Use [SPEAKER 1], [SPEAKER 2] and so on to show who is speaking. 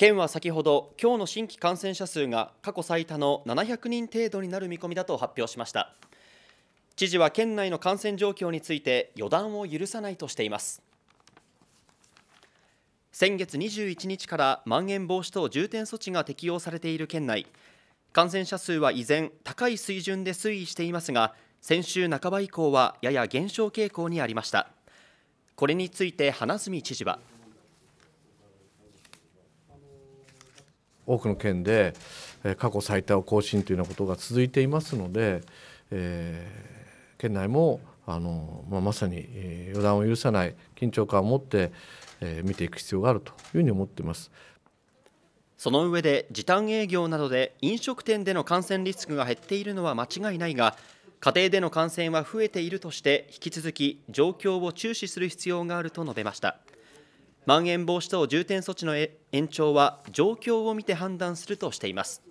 [SPEAKER 1] 県は先ほど今日の新規感染者数が過去最多の700人程度になる見込みだと発表しました知事は県内の感染状況について予断を許さないとしています先月21日からまん延防止等重点措置が適用されている県内感染者数は依然高い水準で推移していますが先週半ば以降はやや減少傾向にありましたこれについて花角知事は
[SPEAKER 2] 多くの県で過去最多を更新というようなことが続いていますので、えー、県内もあの、まあ、まさに予断を許さない緊張感を持って、えー、見ていく必要があるというふうに思っています。
[SPEAKER 1] その上で時短営業などで飲食店での感染リスクが減っているのは間違いないが家庭での感染は増えているとして引き続き状況を注視する必要があると述べました。まん延防止等重点措置の延長は状況を見て判断するとしています